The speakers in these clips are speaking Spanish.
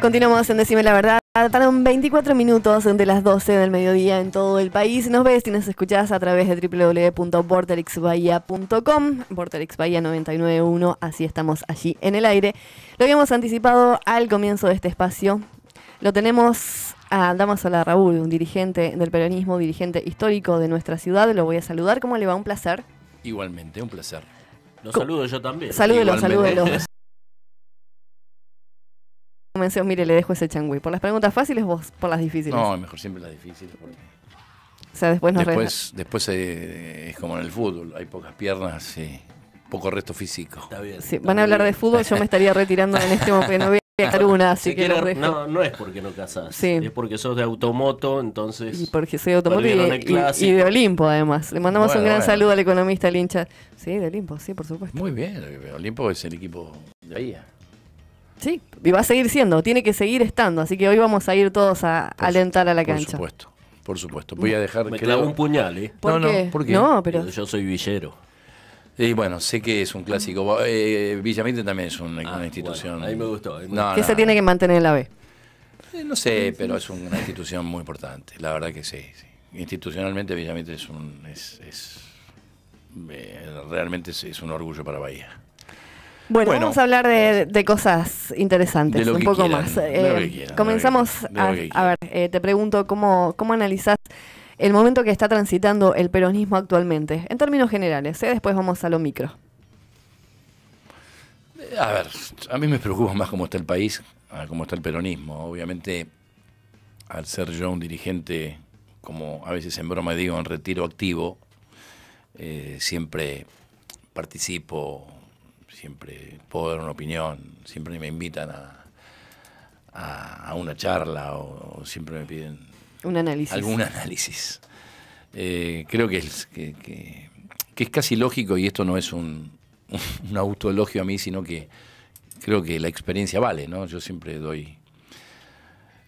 Continuamos en Decime la Verdad. Tardan 24 minutos de las 12 del mediodía en todo el país. Nos ves y nos escuchás a través de www.borderixbahía.com. Borderix Bahía 991, así estamos allí en el aire. Lo habíamos anticipado al comienzo de este espacio. Lo tenemos a Damasola Raúl, un dirigente del peronismo, dirigente histórico de nuestra ciudad. Lo voy a saludar. ¿Cómo le va? Un placer. Igualmente, un placer. Los saludo yo también. Salúdelo, salúdelo. Comenzó, mire, le dejo ese changüí. Por las preguntas fáciles, vos por las difíciles. No, mejor siempre las difíciles. Porque... O sea, después no. Después, después eh, es como en el fútbol, hay pocas piernas y poco resto físico. Está bien. van a hablar de fútbol, yo me estaría retirando en este momento. No voy a dejar una, que no, no es porque no casas. es porque sos de automoto, entonces. Y porque soy de y, de Olimpo, además. Le mandamos un gran saludo al economista, Lincha. Sí, de Olimpo, sí, por supuesto. Muy bien, Olimpo es el equipo de ahí. Sí, y va a seguir siendo, tiene que seguir estando, así que hoy vamos a ir todos a alentar a la cancha. Por supuesto, por supuesto. Voy a mm. dejar... Me que clavo un puñal, ¿eh? no, no, Yo soy villero. Y bueno, sé que es un clásico. Eh, Villamite también es ah, una institución. ahí me gustó. ¿Qué se tiene que mantener en la B. Eh, no sé, pero es una institución muy importante, la verdad que sí. Institucionalmente Villamite es un... Es, es eh, realmente es un orgullo para Bahía. Bueno, vamos a hablar de, cosas interesantes, un poco más. comenzamos a, ver, eh, te pregunto cómo, cómo analizás el momento que está transitando el peronismo actualmente, en términos generales, ¿eh? después vamos a lo micro. A ver, a mí me preocupa más cómo está el país, cómo está el peronismo. Obviamente, al ser yo un dirigente, como a veces en broma digo, en retiro activo, eh, siempre participo siempre puedo dar una opinión, siempre me invitan a, una charla o, siempre me piden algún análisis. Eh, creo que es, es casi lógico y esto no es un, un autoelogio a mí, sino que creo que la experiencia vale, ¿no? Yo siempre doy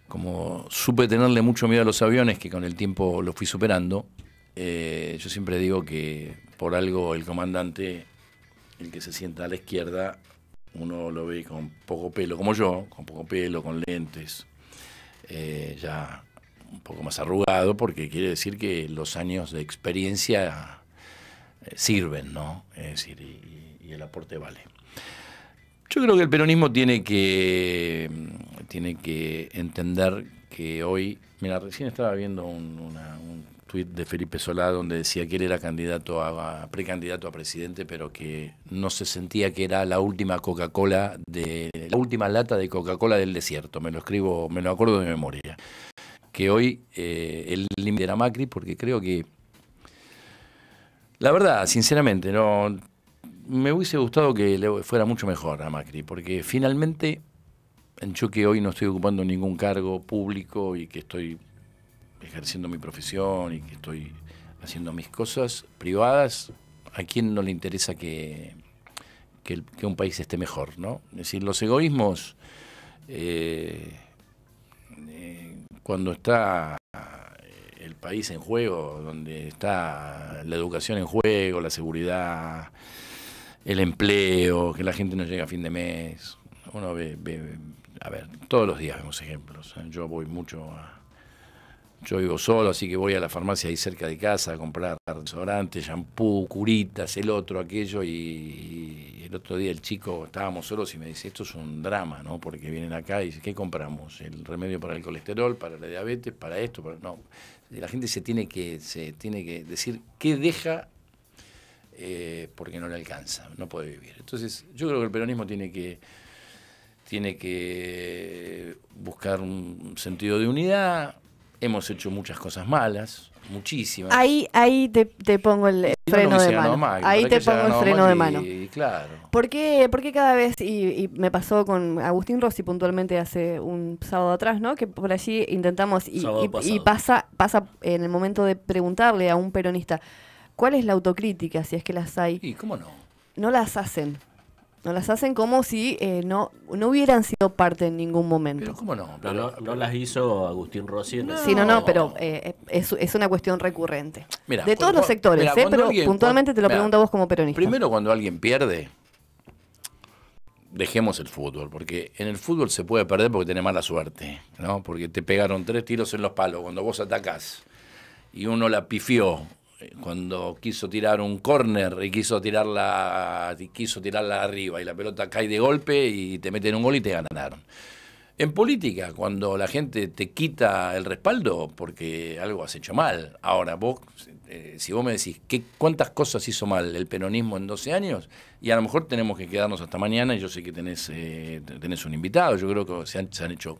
como supe tenerle mucho miedo a los aviones, que con el tiempo lo fui superando, eh, yo siempre digo que por algo el comandante el que se sienta a la izquierda, uno lo ve con poco pelo, como yo, con poco pelo, con lentes, eh, ya un poco más arrugado, porque quiere decir que los años de experiencia eh, sirven, ¿no? Es decir, y, el aporte vale. Yo creo que el peronismo tiene que, mm, tiene que entender que hoy, mira, recién estaba viendo un de Felipe Solá donde decía que él era candidato a, precandidato a presidente, pero que no se sentía que era la última Coca-Cola de la última lata de Coca-Cola del desierto. Me lo escribo, me lo acuerdo de memoria. Que hoy eh, el límite era Macri, porque creo que la verdad, sinceramente, no me hubiese gustado que fuera mucho mejor a Macri, porque finalmente yo que hoy no estoy ocupando ningún cargo público y que estoy ejerciendo mi profesión y que estoy haciendo mis cosas privadas, ¿a quién no le interesa que, que, un país esté mejor? ¿no? Es decir, los egoísmos, eh, eh, cuando está eh, el país en juego, donde está la educación en juego, la seguridad, el empleo, que la gente no llega a fin de mes, uno ve, ve a ver, todos los días vemos ejemplos. Yo voy mucho a yo vivo solo, así que voy a la farmacia ahí cerca de casa a comprar restaurantes shampoo, curitas, el otro, aquello. Y, el otro día el chico, estábamos solos y me dice, esto es un drama, ¿no? Porque vienen acá y dicen, ¿qué compramos? ¿El remedio para el colesterol, para la diabetes, para esto? No, la gente se tiene que, se tiene que decir qué deja eh, porque no le alcanza, no puede vivir. Entonces, yo creo que el peronismo tiene que tiene que buscar un sentido de unidad, hemos hecho muchas cosas malas, muchísimas. Ahí, ahí te, pongo el freno de mano. ahí te pongo el freno de mano. claro. ¿Por qué, cada vez, y, me pasó con Agustín Rossi puntualmente hace un sábado atrás, ¿no? Que por allí intentamos y, y pasa, pasa en el momento de preguntarle a un peronista, ¿cuál es la autocrítica si es que las hay? Y cómo no. No las hacen. No las hacen como si eh, no, no hubieran sido parte en ningún momento. Pero cómo no, no, las hizo Agustín Rossi. No. Sí, no, no, pero eh, es, una cuestión recurrente. de todos los sectores, eh, pero puntualmente te lo pregunto a vos como peronista. Primero, cuando alguien pierde, dejemos el fútbol, porque en el fútbol se puede perder porque tiene mala suerte, ¿no? Porque te pegaron tres tiros en los palos cuando vos atacás y uno la pifió cuando quiso tirar un córner y quiso tirarla, quiso tirarla arriba y la pelota cae de golpe y te meten un gol y te ganaron. En política, cuando la gente te quita el respaldo porque algo has hecho mal. Ahora, vos, eh, si vos me decís ¿qué, cuántas cosas hizo mal el peronismo en 12 años, y a lo mejor tenemos que quedarnos hasta mañana, y yo sé que tenés, eh, tenés un invitado, yo creo que se han, hecho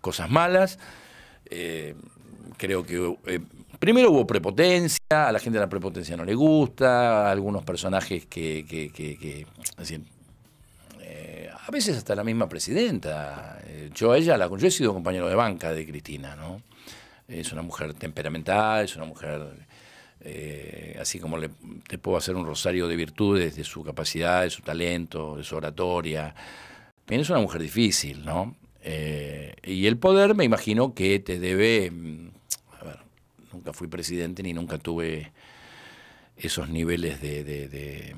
cosas malas. Eh, creo que Primero hubo prepotencia, a la gente de la prepotencia no le gusta, algunos personajes que, eh, a veces hasta la misma presidenta. Eh, yo a ella, la, yo he sido compañero de banca de Cristina, ¿no? Es una mujer temperamental, es una mujer, eh, así como le, te puedo hacer un rosario de virtudes, de su capacidad, de su talento, de su oratoria. es una mujer difícil, ¿no? y el poder me imagino que te debe mm, nunca fui presidente ni nunca tuve esos niveles de,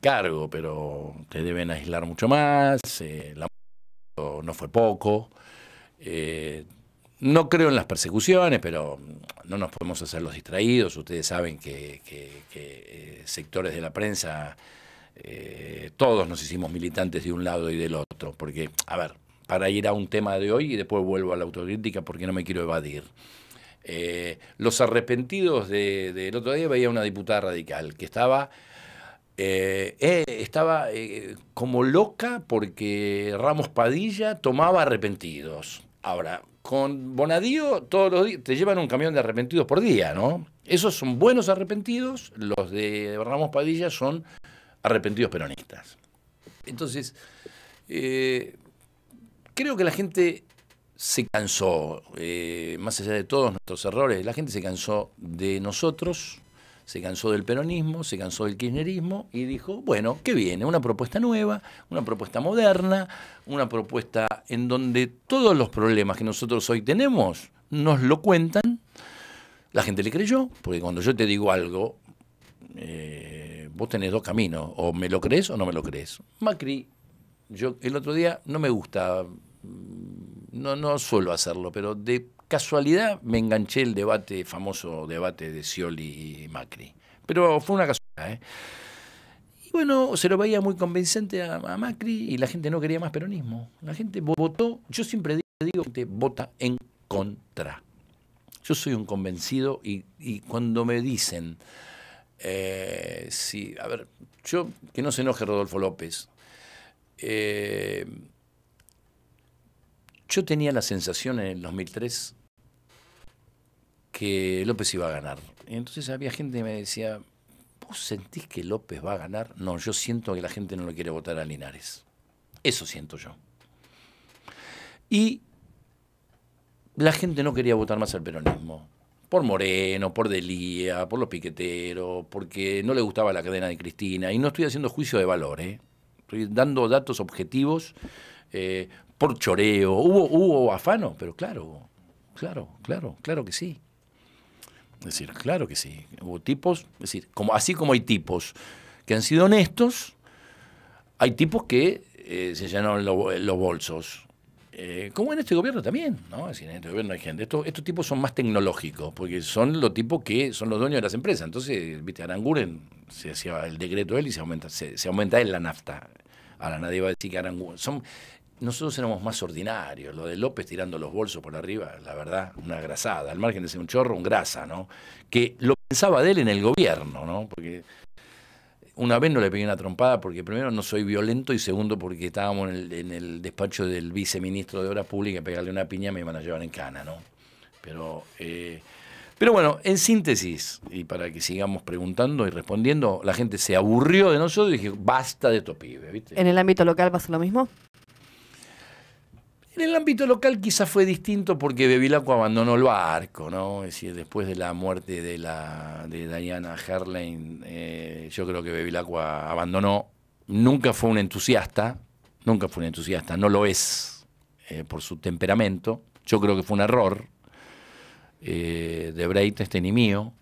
cargo, pero te deben aislar mucho más, eh, no fue poco. Eh, no creo en las persecuciones, pero no nos podemos hacer los distraídos. Ustedes saben que, eh, sectores de la prensa, todos nos hicimos militantes de un lado y del otro. Porque, a ver, para ir a un tema de hoy y después vuelvo a la autocrítica porque no me quiero evadir. Eh, los arrepentidos del otro día veía una diputada radical que estaba, eh, eh, estaba como loca porque Ramos Padilla tomaba arrepentidos. Ahora, con Bonadío todos los días te llevan un camión de arrepentidos por día, ¿no? Esos son buenos arrepentidos, los de Ramos Padilla son arrepentidos peronistas. Entonces, creo que la gente se cansó, eh, más allá de todos nuestros errores, la gente se cansó de nosotros, se cansó del peronismo, se cansó del kirchnerismo y dijo, bueno, ¿qué viene? Una propuesta nueva, una propuesta moderna, una propuesta en donde todos los problemas que nosotros hoy tenemos nos lo cuentan. La gente le creyó, porque cuando yo te digo algo, eh, vos tenés dos caminos, o me lo crees o no me lo crees. Macri, yo el otro día no me gusta no, no suelo hacerlo, pero de casualidad me enganché el debate, famoso debate de Scioli y Macri. Pero fue una casualidad. ¿eh? Y bueno, se lo veía muy convincente a, Macri y la gente no quería más peronismo. La gente votó, yo siempre digo, que vota en contra. Yo soy un convencido y, cuando me dicen, eh, a ver, yo, que no se enoje Rodolfo López, eh, yo tenía la sensación en el 2003 que López iba a ganar. entonces había gente que me decía, ¿vos sentís que López va a ganar? No, yo siento que la gente no le quiere votar a Linares. Eso siento yo. Y la gente no quería votar más al peronismo. Por Moreno, por Delía, por los piqueteros, porque no le gustaba la cadena de Cristina. Y no estoy haciendo juicio de valor, ¿eh? estoy dando datos objetivos eh, por choreo, hubo, hubo afano, pero claro, claro, claro, claro que sí. Es decir, claro que sí. Hubo tipos, decir, como, así como hay tipos que han sido honestos, hay tipos que eh, se llenaron los bolsos. Eh, como en este gobierno también, ¿no? Es decir, en este gobierno hay gente. Estos, tipos son más tecnológicos, porque son los tipos que son los dueños de las empresas. Entonces, viste, Aranguren se hacía el decreto él y se aumenta, se, aumenta él la nafta. Ahora nadie va a decir que Aranguren. Son, nosotros éramos más ordinarios. Lo de López tirando los bolsos por arriba, la verdad, una grasada. Al margen de ser un chorro, un grasa, ¿no? Que lo pensaba de él en el gobierno, ¿no? Porque una vez no le pegué una trompada porque primero no soy violento y segundo porque estábamos en el, despacho del viceministro de Obras Públicas, pegarle una piña me iban a llevar en cana, ¿no? Pero, eh, pero bueno, en síntesis, y para que sigamos preguntando y respondiendo, la gente se aburrió de nosotros y dije, basta de estos ¿viste? ¿En el ámbito local pasa lo mismo? En el ámbito local quizás fue distinto porque Bevilacqua abandonó el barco, ¿no? Es decir, después de la muerte de, la, de Diana Herlein, eh, yo creo que Bevilacqua abandonó. Nunca fue un entusiasta, nunca fue un entusiasta, no lo es eh, por su temperamento. Yo creo que fue un error eh, de este ni mío,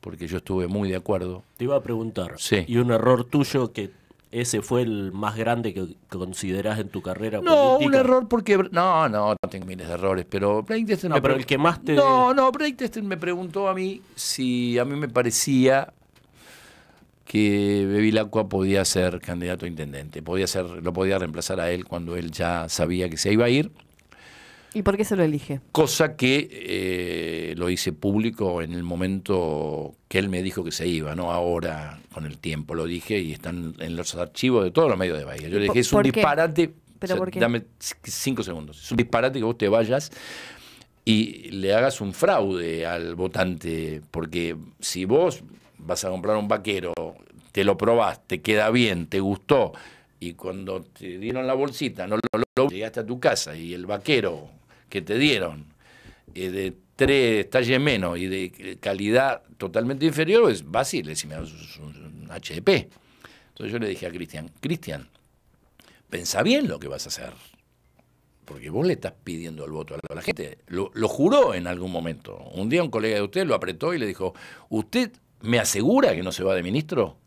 porque yo estuve muy de acuerdo. Te iba a preguntar, sí. y un error tuyo que ¿Ese fue el más grande que consideras en tu carrera no, un error porque... No, no, no tengo miles de errores, pero pero el que más te... No, no, Destin me preguntó a mí si a mí me parecía que Bevilacqua podía ser candidato a intendente, podía ser, lo podía reemplazar a él cuando él ya sabía que se iba a ir ¿Y por qué se lo elige? Cosa que eh, lo hice público en el momento que él me dijo que se iba, no ahora con el tiempo, lo dije y están en los archivos de todos los medios de Bahía. Yo le dije, es un disparate, dame cinco segundos, es un disparate que vos te vayas y le hagas un fraude al votante, porque si vos vas a comprar un vaquero, te lo te queda bien, te gustó, y cuando te dieron la bolsita, no lo, lo, llegaste a tu casa y el vaquero que te dieron eh, de tres talles menos y de calidad totalmente inferior, es pues, vas y le un, un HDP. Entonces yo le dije a Cristian, Cristian, piensa bien lo que vas a hacer. Porque vos le estás pidiendo el voto a la gente. Lo, juró en algún momento. Un día un colega de usted lo apretó y le dijo, ¿usted me asegura que no se va de ministro?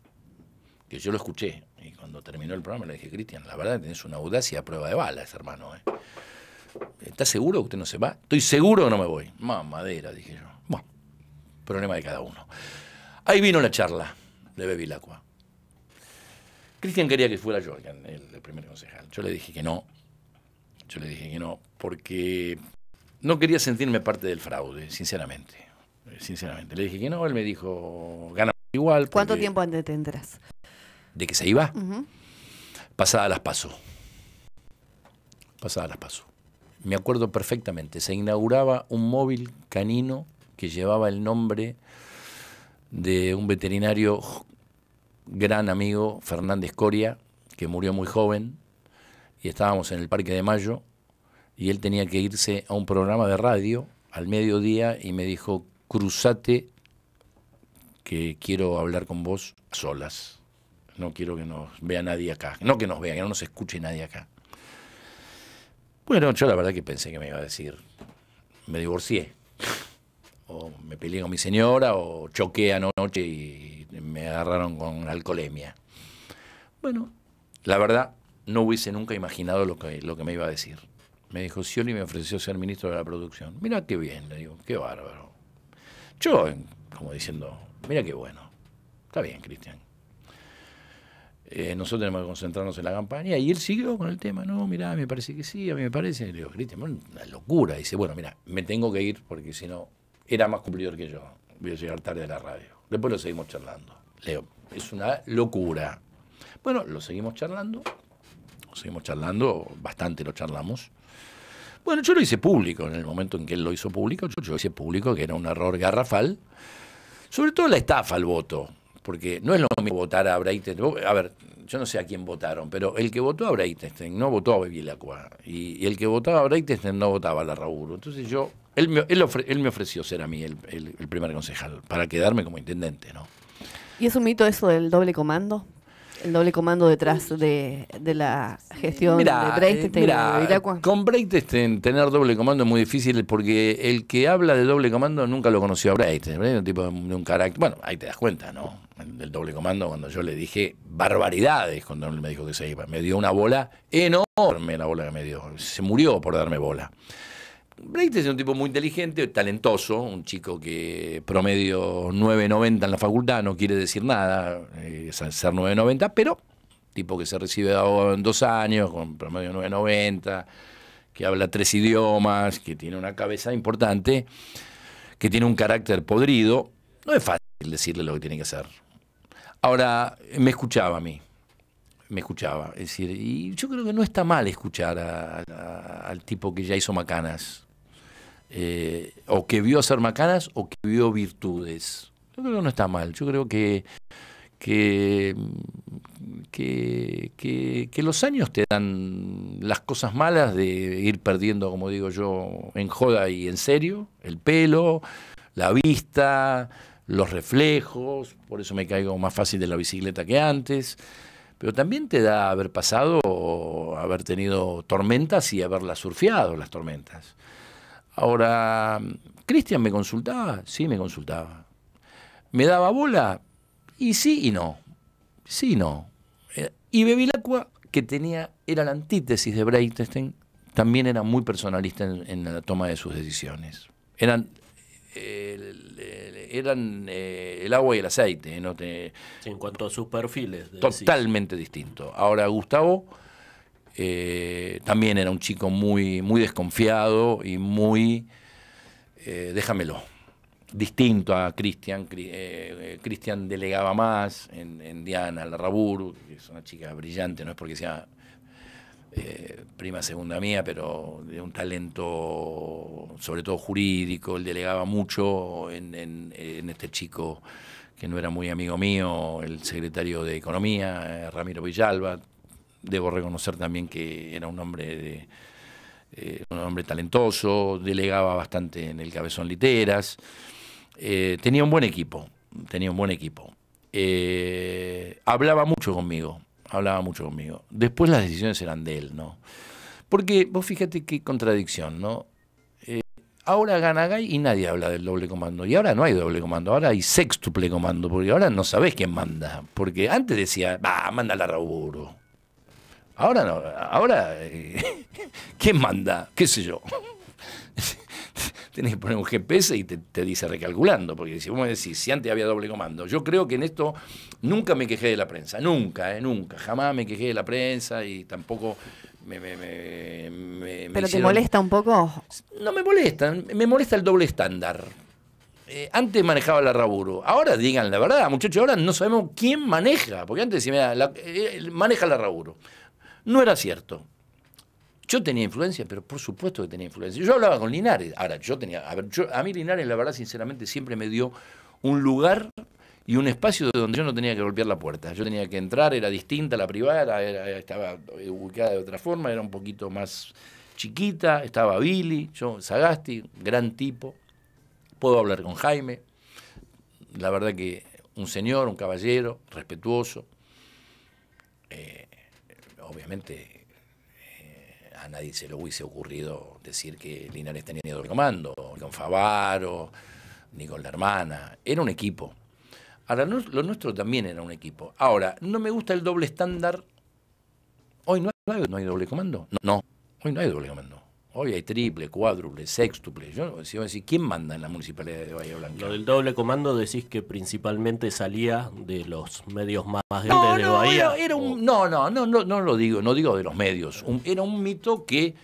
Que yo lo escuché. Y cuando terminó el programa le dije, Cristian, la verdad tenés una audacia a prueba de balas, hermano. Eh". ¿Está seguro que usted no se va? Estoy seguro que no me voy. Mamadera, dije yo. Bueno, problema de cada uno. Ahí vino la charla de Bevilacqua. Cristian quería que fuera yo, el, primer concejal. Yo le dije que no. Yo le dije que no, porque no quería sentirme parte del fraude, sinceramente. Sinceramente. Le dije que no, él me dijo, gana igual. ¿Cuánto tiempo antes tendrás? De que se iba. Pasada las pasó. Pasada las pasó me acuerdo perfectamente, se inauguraba un móvil canino que llevaba el nombre de un veterinario gran amigo, Fernández Coria, que murió muy joven, y estábamos en el Parque de Mayo, y él tenía que irse a un programa de radio al mediodía y me dijo, cruzate, que quiero hablar con vos a solas. No quiero que nos vea nadie acá. No que nos vea, que no nos escuche nadie acá. Bueno, yo la verdad que pensé que me iba a decir, me divorcié, o me peleé con mi señora, o choqué anoche y me agarraron con alcoholemia. Bueno, la verdad, no hubiese nunca imaginado lo que, lo que me iba a decir. Me dijo, y me ofreció ser ministro de la producción. Mira qué bien, le digo, qué bárbaro. Yo, como diciendo, mira qué bueno. Está bien, Cristian. Eh, nosotros tenemos que concentrarnos en la campaña. Y él siguió con el tema. No, mirá, me parece que sí, a mí me parece. le digo, Cristian, una locura. dice, bueno, mira, me tengo que ir porque si no, era más cumplidor que yo. Voy a llegar tarde a la radio. Después lo seguimos charlando. Leo, es una locura. Bueno, lo seguimos charlando. Lo seguimos charlando, bastante lo charlamos. Bueno, yo lo hice público en el momento en que él lo hizo público. Yo, lo hice público que era un error garrafal. Sobre todo la estafa al voto porque no es lo mismo votar a Breitenstein. A ver, yo no sé a quién votaron, pero el que votó a Breitenstein no votó a Bevilacqua. Y, el que votaba a Breitenstein no votaba a Raúl Entonces yo, él me, él, me ofreció ser a mí el, primer concejal, para quedarme como intendente, ¿no? ¿Y es un mito eso del doble comando? El doble comando detrás de, la gestión de Con Breitstein tener doble comando es muy difícil porque el que habla de doble comando nunca lo conoció a es tipo de un carácter. Bueno, ahí te das cuenta, ¿no? del doble comando, cuando yo le dije barbaridades cuando él me dijo que se iba. Me dio una bola enorme, la bola que me dio. Se murió por darme bola. Brecht es un tipo muy inteligente, talentoso, un chico que promedio 9.90 en la facultad, no quiere decir nada, eh, es ser 9.90, pero tipo que se recibe en dos años, con promedio 9.90, que habla tres idiomas, que tiene una cabeza importante, que tiene un carácter podrido. No es fácil decirle lo que tiene que hacer. Ahora, me escuchaba a mí, me escuchaba. Es decir, y yo creo que no está mal escuchar al tipo que ya hizo macanas, eh, o que vio hacer macanas, o que vio virtudes. Yo creo que no está mal, yo creo que... Que, que, que, que, los años te dan las cosas malas de ir perdiendo, como digo yo, en joda y en serio, el pelo, la vista, los reflejos, por eso me caigo más fácil de la bicicleta que antes, pero también te da haber pasado, haber tenido tormentas y haberlas surfeado las tormentas. Ahora, ¿Cristian me consultaba? Sí, me consultaba. ¿Me daba bola? Y sí y no. Sí y no. Eh, y Bevilacqua, que tenía, era la antítesis de Breitstein también era muy personalista en, la toma de sus decisiones. Eran eh, eran eh, el agua y el aceite. ¿eh? ¿no? en cuanto a sus perfiles. Totalmente distinto. Ahora, Gustavo eh, también era un chico muy, muy desconfiado y muy, déjamelo, distinto a Cristian. Cristian delegaba más en, Diana Larrabur, que es una chica brillante, no es porque sea eh, prima segunda mía, pero de un talento sobre todo jurídico, él delegaba mucho en, este chico que no era muy amigo mío, el secretario de Economía, eh, Ramiro Villalba. Debo reconocer también que era un hombre de, eh, un hombre talentoso, delegaba bastante en el Cabezón Literas. tenía un buen equipo, tenía un buen equipo. hablaba mucho conmigo, hablaba mucho conmigo. Después las decisiones eran de él, ¿no? Porque vos fíjate qué contradicción, ¿no? Eh, ahora gana y nadie habla del doble comando. Y ahora no hay doble comando, ahora hay sextuple comando, porque ahora no sabés quién manda. Porque antes decía, va, manda la Raúl. Ahora no, ahora, eh, ¿quién manda? ¿Qué sé yo? Tienes que poner un GPS y te, dice recalculando, porque si vos si antes había doble comando, yo creo que en esto nunca me quejé de la prensa, nunca, eh, nunca, jamás me quejé de la prensa y tampoco me, me, ¿Pero te molesta un poco? No me molesta, me molesta el doble estándar. Eh, antes manejaba la Raburo, ahora digan la verdad, muchachos, ahora no sabemos quién maneja, porque antes decía, eh, maneja la Raburo. No era cierto. Yo tenía influencia, pero por supuesto que tenía influencia. Yo hablaba con Linares. Ahora, yo tenía. A, mí Linares, la verdad, sinceramente, siempre me dio un lugar y un espacio donde yo no tenía que golpear la puerta. Yo tenía que entrar, era distinta la privada, estaba ubicada de otra forma, era un poquito más chiquita, estaba Billy, yo, Sagasti, gran tipo. Puedo hablar con Jaime. La verdad que un señor, un caballero, respetuoso. Eh, obviamente nadie se le hubiese ocurrido decir que Linares tenía ni doble comando, con Favaro, ni con la hermana. Era un equipo. Ahora, lo nuestro también era un equipo. Ahora, no me gusta el doble estándar. Hoy no hay doble comando. No, hoy no hay doble comando. Hoy hay triple, cuádruple, sextuple. Yo si ¿quién manda en la municipalidad de Bahía Blanca? Lo del doble comando decís que principalmente salía de los medios más, grandes de Bahía. Era, no, no, no, no, no lo digo, no digo de los medios. era un mito que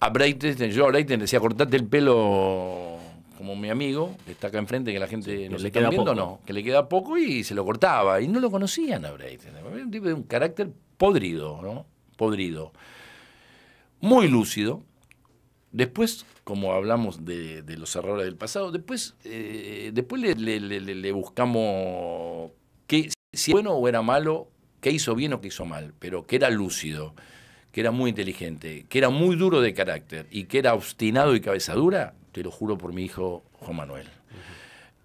a Breiten, yo a Breiten decía, cortate el pelo como mi amigo, que está acá enfrente, que la gente no le está viendo, no, que le queda poco y se lo cortaba. Y no lo conocían a Breiten. un tipo de un carácter podrido, ¿no? Podrido. Muy lúcido, Después, como hablamos de, los errores del pasado, después, eh, después le, buscamos qué, si era bueno o era malo, qué hizo bien o qué hizo mal, pero que era lúcido, que era muy inteligente, que era muy duro de carácter y que era obstinado y cabeza dura, te lo juro por mi hijo Juan Manuel.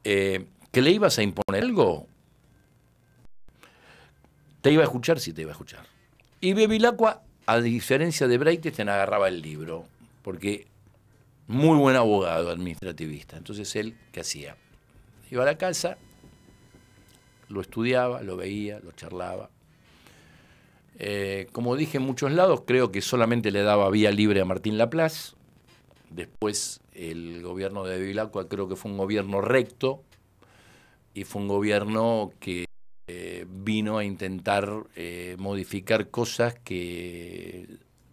Eh, ¿Que le ibas a imponer algo? Te iba a escuchar, sí te iba a escuchar. Y Bevilacqua, a diferencia de te agarraba el libro porque muy buen abogado administrativista. Entonces él, ¿qué hacía? Iba a la casa, lo estudiaba, lo veía, lo charlaba. Eh, como dije en muchos lados, creo que solamente le daba vía libre a Martín Laplace. Después el gobierno de Vilacua creo que fue un gobierno recto y fue un gobierno que eh, vino a intentar eh, modificar cosas que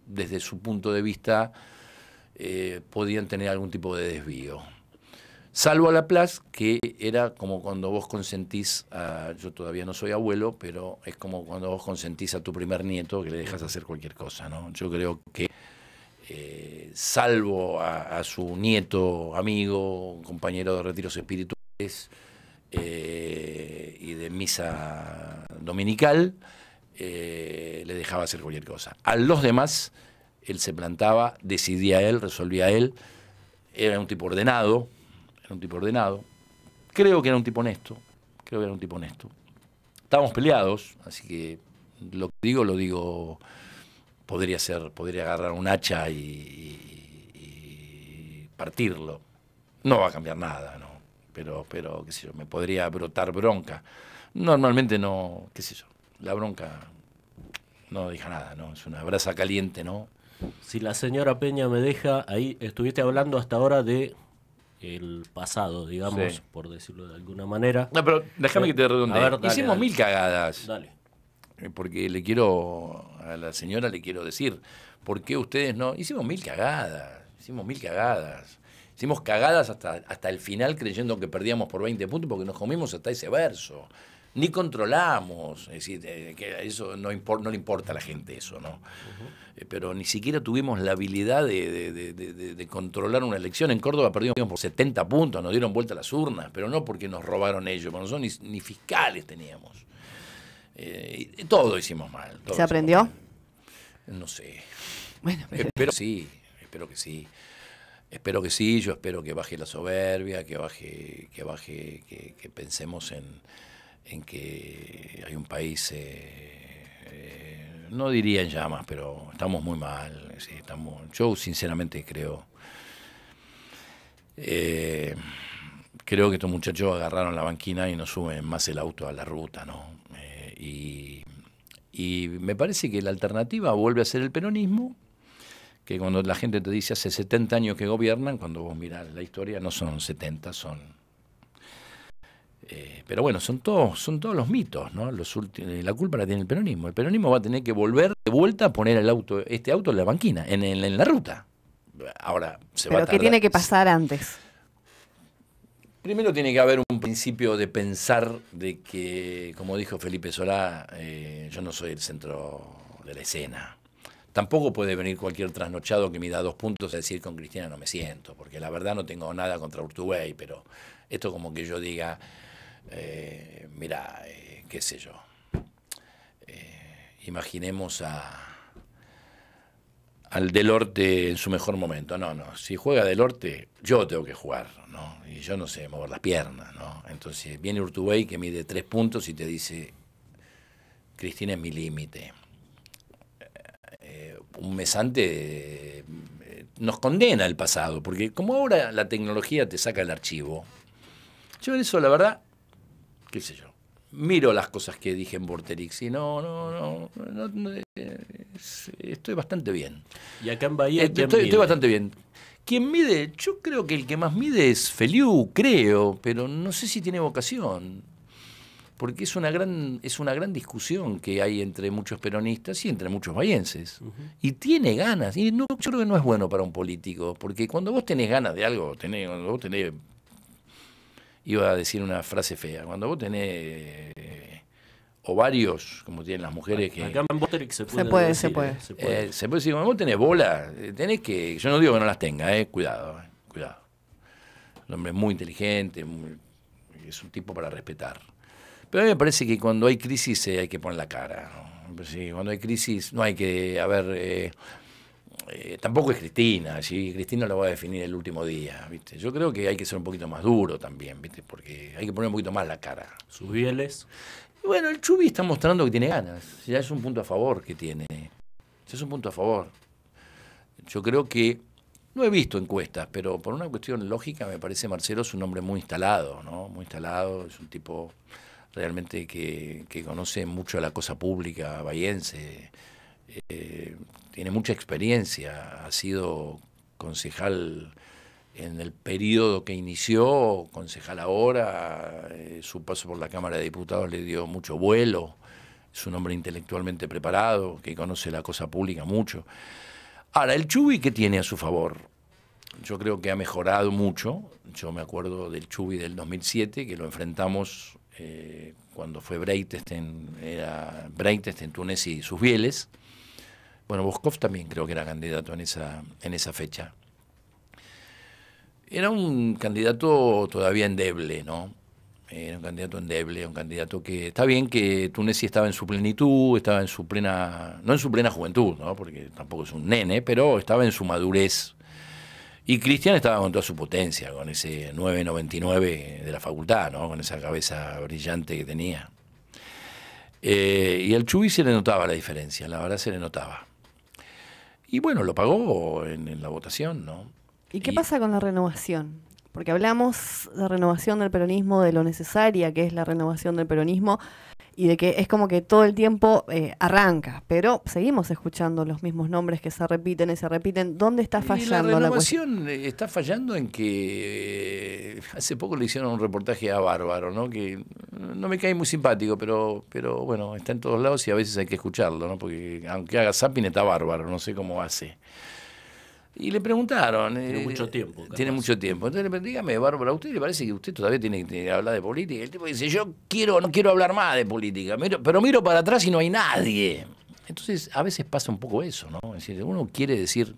desde su punto de vista eh, podían tener algún tipo de desvío. Salvo a Laplace, que era como cuando vos consentís, a, yo todavía no soy abuelo, pero es como cuando vos consentís a tu primer nieto que le dejas hacer cualquier cosa. ¿no? Yo creo que eh, salvo a, su nieto, amigo, compañero de retiros espirituales eh, y de misa dominical, le dejaba hacer cualquier cosa. A los demás él se plantaba, decidía él, resolvía él, era un tipo ordenado, era un tipo ordenado, creo que era un tipo honesto, creo que era un tipo honesto. Estábamos peleados, así que lo que digo, lo digo, podría ser, podría agarrar un hacha y, partirlo. No va a cambiar nada, ¿no? Pero, pero, qué sé yo, me podría brotar bronca. Normalmente no, qué sé yo, la bronca no deja nada, ¿no? Es una brasa caliente, ¿no? Si la señora Peña me deja, ahí estuviste hablando hasta ahora de el pasado, digamos, por decirlo de alguna manera. No, pero déjame eh, que te redondee. Hicimos mil cagadas. Dale. Eh, porque le quiero, a la señora le quiero decir, ¿por qué ustedes no? Hicimos mil cagadas, hicimos mil cagadas. Hicimos cagadas hasta, hasta el final creyendo que perdíamos por 20 puntos porque nos comimos hasta ese verso ni controlamos, es decir, que eso no, no le importa a la gente eso, ¿no? Eh, pero ni siquiera tuvimos la habilidad de, controlar una elección. En Córdoba perdimos por 70 puntos, nos dieron vuelta las urnas, pero no porque nos robaron ellos, porque nosotros ni, ni fiscales teníamos. Eh, todo hicimos mal. ¿Se aprendió? No sé. Bueno, pero... Espero sí, espero que sí. Espero que sí, yo espero que baje la soberbia, que baje, que baje, que, que pensemos en en que hay un país, eh, eh, no diría en llamas, pero estamos muy mal. estamos, yo sinceramente creo, eh, creo que estos muchachos agarraron la banquina y no suben más el auto a la ruta, ¿no? Y, y me parece que la alternativa vuelve a ser el peronismo, que cuando la gente te dice hace 70 años que gobiernan, cuando vos mirás la historia, no son 70, son eh, pero bueno, son todos, son todos los mitos, ¿no? Eh, la culpa la tiene el peronismo. El peronismo va a tener que volver de vuelta a poner el auto, este auto en la banquina, en, la ruta. Ahora se va a qué tiene que pasar antes? Primero tiene que haber un principio de pensar de que, como dijo Felipe Solá, eh, yo no soy el centro de la escena. Tampoco puede venir cualquier trasnochado que me da dos puntos a decir con Cristina no me siento, porque la verdad no tengo nada contra Urtubey, pero esto como que yo diga, eh, mira, eh, qué sé yo, eh, imaginemos a al Delorte en su mejor momento. No, no, si juega Delorte, yo tengo que jugar, ¿no? Y yo no sé mover las piernas, ¿no? Entonces viene Urtubey que mide tres puntos y te dice, Cristina es mi límite. un mesante nos condena el pasado, porque como ahora la tecnología te saca el archivo, yo en eso la verdad qué sé yo. Miro las cosas que dije en Vorterix y no, no, no, estoy bastante bien. ¿Y acá en Bahía? Estoy, bastante bien. ¿Quién mide, yo creo que el que más mide es Feliu, creo, pero no sé si tiene vocación. Porque es una gran, es una gran discusión que hay entre muchos peronistas y entre muchos bahienses. Y tiene ganas. Y no, yo creo que no es bueno para un político, porque cuando vos tenés ganas de algo, tenés, cuando vos tenés iba a decir una frase fea. Cuando vos tenés eh, ovarios, como tienen las mujeres que... Acá en se puede, eh, se puede, eh, se, puede. decir, cuando vos tenés bolas, tenés que... Yo no digo que no las tenga, eh, cuidado, cuidado. Un hombre muy inteligente, es un tipo para respetar. Pero a mí me parece que cuando hay crisis hay que poner la cara. cuando hay crisis no hay que... haber... ver, eh, tampoco es Cristina, ¿sí? Cristina lo va a definir el último día, ¿viste? Yo creo que hay que ser un poquito más duro también, ¿viste? Porque hay que poner un poquito más la cara. ¿Sus bienes. Y bueno, el Chubi está mostrando que tiene ganas, ya es un punto a favor que tiene, es un punto a favor. Yo creo que, no he visto encuestas, pero por una cuestión lógica me parece Marcelo es un hombre muy instalado, ¿no? Muy instalado, es un tipo realmente que, que conoce mucho la cosa pública bahiense, eh, tiene mucha experiencia, ha sido concejal en el periodo que inició, concejal ahora, eh, su paso por la Cámara de Diputados le dio mucho vuelo, es un hombre intelectualmente preparado, que conoce la cosa pública mucho. Ahora, el Chubi, ¿qué tiene a su favor? Yo creo que ha mejorado mucho, yo me acuerdo del Chubi del 2007, que lo enfrentamos eh, cuando fue Breitesten, era Breitesten, Túnez y sus bieles, bueno, Boskov también creo que era candidato en esa, en esa fecha. Era un candidato todavía endeble, ¿no? Era un candidato endeble, un candidato que. Está bien que Tunesi estaba en su plenitud, estaba en su plena. No en su plena juventud, ¿no? Porque tampoco es un nene, pero estaba en su madurez. Y Cristian estaba con toda su potencia, con ese 999 de la facultad, ¿no? Con esa cabeza brillante que tenía. Eh, y al Chubi se le notaba la diferencia, la verdad se le notaba. Y bueno, lo pagó en, la votación, ¿no? ¿Y qué pasa con la renovación? Porque hablamos de renovación del peronismo, de lo necesaria que es la renovación del peronismo y de que es como que todo el tiempo eh, arranca, pero seguimos escuchando los mismos nombres que se repiten y se repiten. ¿Dónde está fallando? la renovación la eh, está fallando en que eh, hace poco le hicieron un reportaje a Bárbaro, ¿no? que no me cae muy simpático, pero, pero bueno, está en todos lados y a veces hay que escucharlo, ¿no? porque aunque haga Zapin está Bárbaro, no sé cómo hace. Y le preguntaron. Tiene eh, mucho tiempo. Tiene mucho tiempo. Entonces, le dígame, Bárbara, ¿a usted le parece que usted todavía tiene que hablar de política? El tipo dice, yo quiero, no quiero hablar más de política, pero miro para atrás y no hay nadie. Entonces, a veces pasa un poco eso, ¿no? Es decir, uno quiere decir...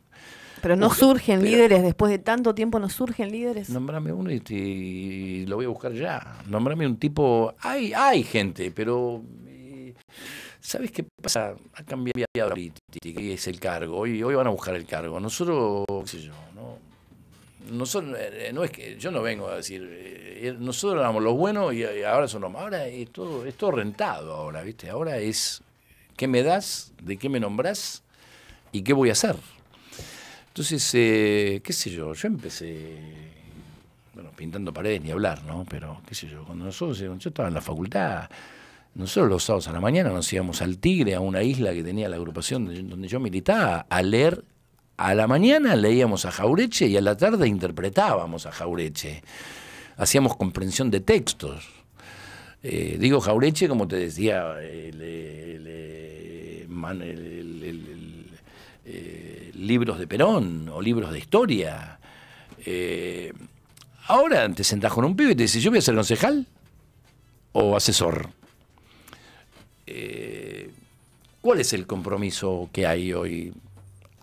Pero no surgen líderes, después de tanto tiempo no surgen líderes. Nombrame uno y, lo voy a buscar ya. Nombrame un tipo... Hay, hay gente, pero ¿Sabes qué pasa? Ha cambiado la política es el cargo. Hoy, hoy van a buscar el cargo. Nosotros, qué sé yo, no, nosotros, eh, no es que, yo no vengo a decir, eh, eh, nosotros éramos los buenos y ahora son los malos. Ahora es todo, rentado ahora, ¿viste? Ahora es qué me das, de qué me nombras y qué voy a hacer. Entonces, qué sé yo, yo empecé, bueno, pintando paredes ni hablar, ¿no? Pero, qué sé yo, cuando nosotros, yo estaba en la facultad, nosotros los sábados a la mañana nos íbamos al Tigre, a una isla que tenía la agrupación donde yo militaba, a leer. A la mañana leíamos a Jaureche y a la tarde interpretábamos a Jaureche. Hacíamos comprensión de textos. Eh, digo Jaureche, como te decía, eh, libros de Perón o libros de historia. Eh, ahora te sentás con un pibe y te dice, yo voy a ser concejal o asesor. Eh, ¿cuál es el compromiso que hay hoy?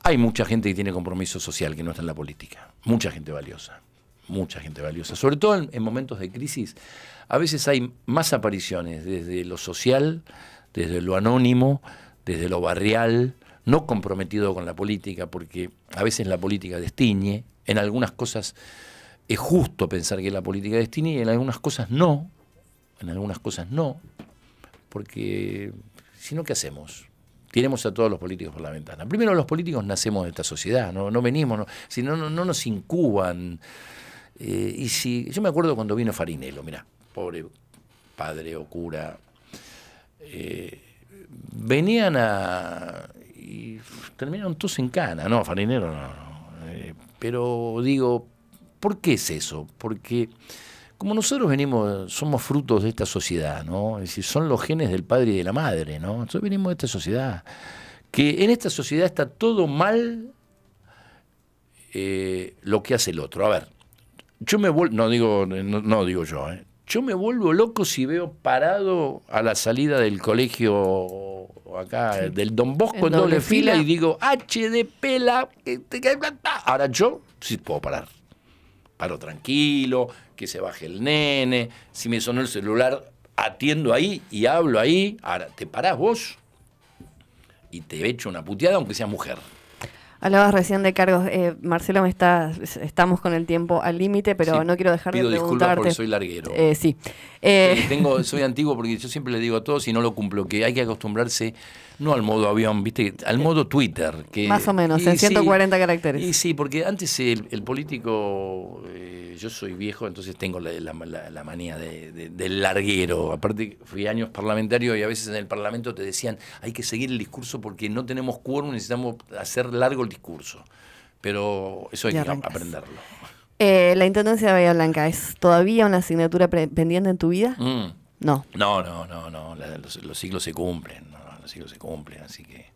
Hay mucha gente que tiene compromiso social que no está en la política, mucha gente valiosa, mucha gente valiosa, sobre todo en, momentos de crisis. A veces hay más apariciones desde lo social, desde lo anónimo, desde lo barrial, no comprometido con la política, porque a veces la política destiñe, en algunas cosas es justo pensar que la política destiñe y en algunas cosas no, en algunas cosas no, porque si no, ¿qué hacemos? tenemos a todos los políticos por la ventana. Primero, los políticos nacemos de esta sociedad, no, venimos, no, no, nos incuban. Eh, y si, yo me acuerdo cuando vino Farinello, mira pobre padre o cura, eh, venían a. y terminaron todos en cana. No, Farinero no. Eh, pero digo, ¿por qué es eso? Porque como nosotros venimos, somos frutos de esta sociedad, ¿no? Es decir, son los genes del padre y de la madre, ¿no? Nosotros venimos de esta sociedad. Que en esta sociedad está todo mal eh, lo que hace el otro. A ver, yo me vuelvo, no digo, no, digo yo, ¿eh? yo me vuelvo loco si veo parado a la salida del colegio acá, del Don Bosco en, doble, fila. y digo, HDP la... Ahora yo sí puedo parar paro tranquilo, que se baje el nene, si me sonó el celular, atiendo ahí y hablo ahí, ahora te parás vos y te echo una puteada aunque seas mujer. Hablabas recién de cargos. Eh, Marcelo, me estamos con el tiempo al límite, pero no quiero dejar pido de preguntarte. Porque soy larguero. Eh, eh, sí. Tengo, soy antiguo porque yo siempre le digo a todos y no lo cumplo que hay que acostumbrarse no al modo avión, viste, al eh, modo Twitter. Que, Más o menos, en 140 caracteres. Y sí, porque antes el, político, eh, yo soy viejo, entonces tengo la, manía del larguero. Aparte, fui años parlamentario y a veces en el Parlamento te decían, hay que seguir el discurso porque no tenemos quórum, necesitamos hacer largo el discurso. Pero eso hay que aprenderlo. Eh, la Intendencia de Bahía Blanca, ¿es todavía una asignatura pendiente en tu vida? Mm. No. No, no, no, no. los, siglos se cumplen así que se cumplen, así que...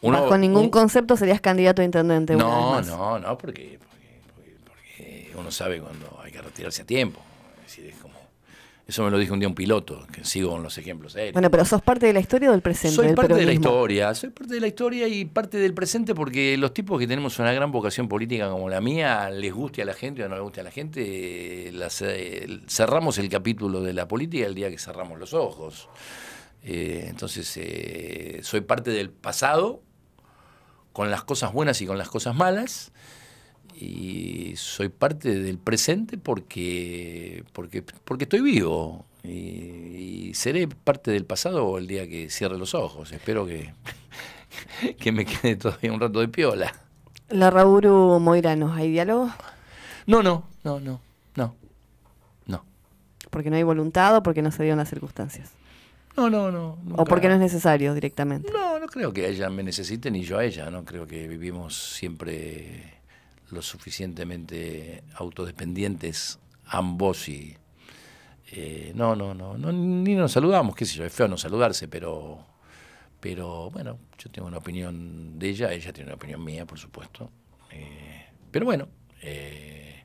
Uno, ningún concepto serías candidato a intendente. No, no, no, porque, uno sabe cuando hay que retirarse a tiempo. Eso me lo dijo un día un piloto, que sigo con los ejemplos. Aéreos. Bueno, pero sos parte de la historia o del presente. Soy parte de la historia, soy parte de la historia y parte del presente porque los tipos que tenemos una gran vocación política como la mía, les guste a la gente o no les guste a la gente, eh, cerramos el capítulo de la política el día que cerramos los ojos. Eh, entonces, eh, soy parte del pasado, con las cosas buenas y con las cosas malas, y soy parte del presente porque, porque, porque estoy vivo. Y, seré parte del pasado el día que cierre los ojos. Espero que, que me quede todavía un rato de piola. ¿La Raúl Moiranos, hay diálogo? No, no, no, no, no, no. Porque no hay voluntad o porque no se dieron las circunstancias. No, no, no. ¿O porque no es necesario directamente? No, no creo que ella me necesite ni yo a ella. No creo que vivimos siempre lo suficientemente autodependientes ambos y. Eh, no, no, no, no, ni nos saludamos, qué sé yo, es feo no saludarse, pero, pero bueno, yo tengo una opinión de ella, ella tiene una opinión mía, por supuesto. Eh, pero bueno, eh,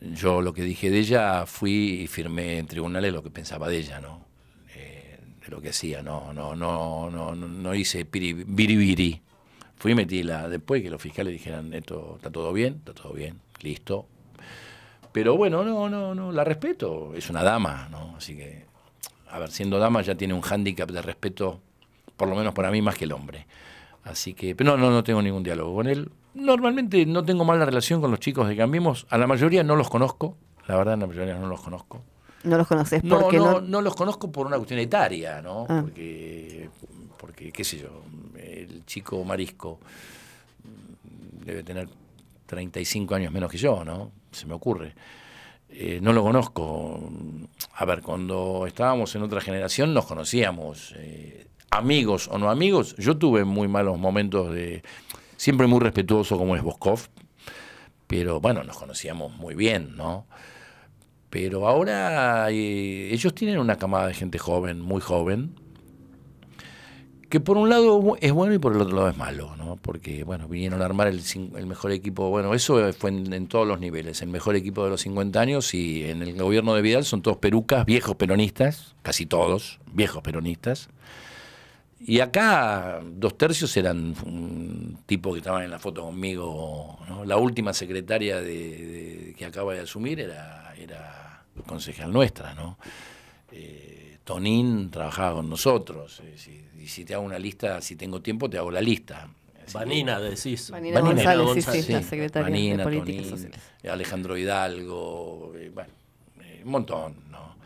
yo lo que dije de ella fui y firmé en tribunales lo que pensaba de ella, ¿no? lo que hacía, no, no, no, no, no hice biribiri. Fui y metíla, después que los fiscales dijeran, esto está todo bien, está todo bien, listo. Pero bueno, no, no, no, la respeto, es una dama, ¿no? Así que, a ver, siendo dama ya tiene un hándicap de respeto, por lo menos para mí, más que el hombre. Así que, pero no, no, no tengo ningún diálogo con él. Normalmente no tengo mala relación con los chicos de Cambiemos, a la mayoría no los conozco, la verdad, la mayoría no los conozco. No los conoces no, porque no, no, los conozco por una cuestión etaria, ¿no? Ah. Porque, porque, qué sé yo, el chico marisco debe tener 35 años menos que yo, ¿no? Se me ocurre. Eh, no lo conozco. A ver, cuando estábamos en otra generación nos conocíamos, eh, amigos o no amigos. Yo tuve muy malos momentos de... Siempre muy respetuoso como es Boscov, pero bueno, nos conocíamos muy bien, ¿no? Pero ahora eh, ellos tienen una camada de gente joven, muy joven, que por un lado es bueno y por el otro lado es malo, ¿no? Porque, bueno, vinieron a armar el, el mejor equipo, bueno, eso fue en, todos los niveles, el mejor equipo de los 50 años y en el gobierno de Vidal son todos perucas, viejos peronistas, casi todos, viejos peronistas. Y acá dos tercios eran un tipo que estaban en la foto conmigo, La última secretaria que acaba de asumir era era concejal nuestra, ¿no? Eh, Tonín trabajaba con nosotros. y si te hago una lista, si tengo tiempo, te hago la lista. Vanina, decís. Vanina, González, secretaria Vanina, de Alejandro Hidalgo, eh, bueno, eh, un montón, ¿no?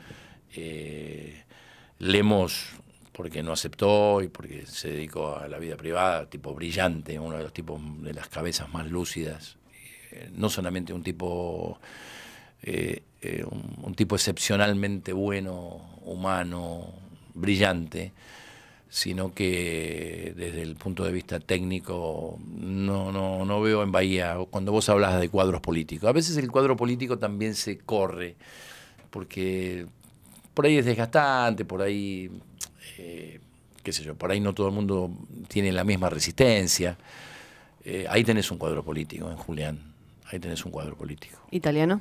Lemos, porque no aceptó y porque se dedicó a la vida privada, tipo brillante, uno de los tipos de las cabezas más lúcidas. no solamente un tipo eh, eh, un, tipo excepcionalmente bueno, humano, brillante, sino que desde el punto de vista técnico no, no, veo en Bahía, cuando vos hablas de cuadros políticos, a veces el cuadro político también se corre, porque por ahí es desgastante, por ahí, eh, qué sé yo, por ahí no todo el mundo tiene la misma resistencia. ahí tenés un cuadro político en Julián, ahí tenés un cuadro político. ¿Italiano?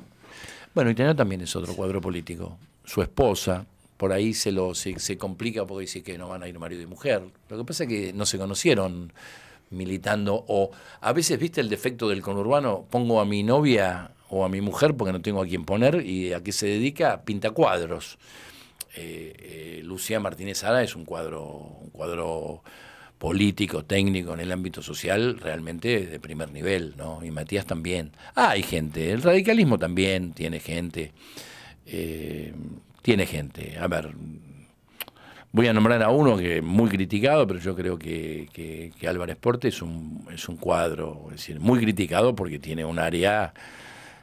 Bueno, Italia también es otro cuadro político. Su esposa, por ahí se, lo, se, complica porque dice que no van a ir marido y mujer. Lo que pasa es que no se conocieron militando o a veces, viste, el defecto del conurbano, pongo a mi novia o a mi mujer porque no tengo a quien poner y a qué se dedica, pinta cuadros. Eh, eh, Lucía Martínez Ara es un cuadro, un cuadro político, técnico, en el ámbito social, realmente de primer nivel, ¿no? Y Matías también. Ah, hay gente, el radicalismo también tiene gente, eh, tiene gente. A ver, voy a nombrar a uno que muy criticado, pero yo creo que, que, Álvarez Porte es un, es un cuadro, es decir, muy criticado porque tiene un área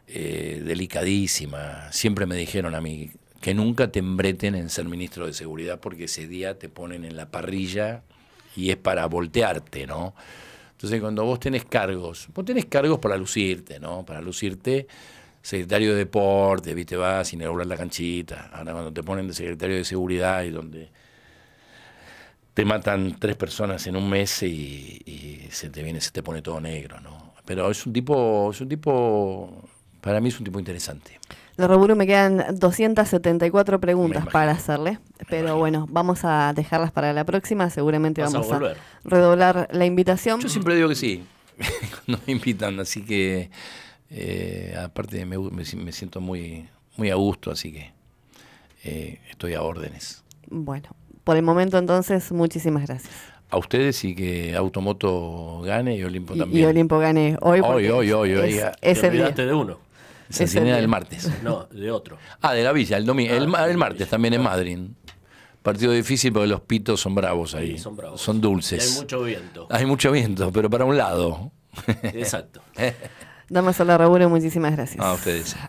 eh, delicadísima. Siempre me dijeron a mí que nunca te embreten en ser ministro de Seguridad porque ese día te ponen en la parrilla y es para voltearte, ¿no? Entonces, cuando vos tenés cargos, vos tenés cargos para lucirte, ¿no? Para lucirte secretario de deporte, viste, vas sin inaugurar la canchita. Ahora cuando te ponen de secretario de seguridad y donde te matan tres personas en un mes y, y, se te viene, se te pone todo negro, ¿no? Pero es un tipo, es un tipo, para mí es un tipo interesante. De Roburu me quedan 274 preguntas para hacerle, pero bueno, vamos a dejarlas para la próxima. Seguramente vamos a, redoblar la invitación. Yo siempre digo que sí, nos invitan, así que eh, aparte me, me, siento muy, muy a gusto, así que eh, estoy a órdenes. Bueno, por el momento entonces, muchísimas gracias a ustedes y que Automoto gane y Olimpo también. Y Olimpo gane hoy. Hoy, hoy, es, el día. de uno. Se asigna el, martes. No, de otro. Ah, de la Villa, el domingo. el, el, ah, martes también en Madrid. Partido difícil porque los pitos son bravos ahí. son dulces. hay mucho viento. Hay mucho viento, pero para un lado. Exacto. Damas a la Raúl, muchísimas gracias. A ustedes.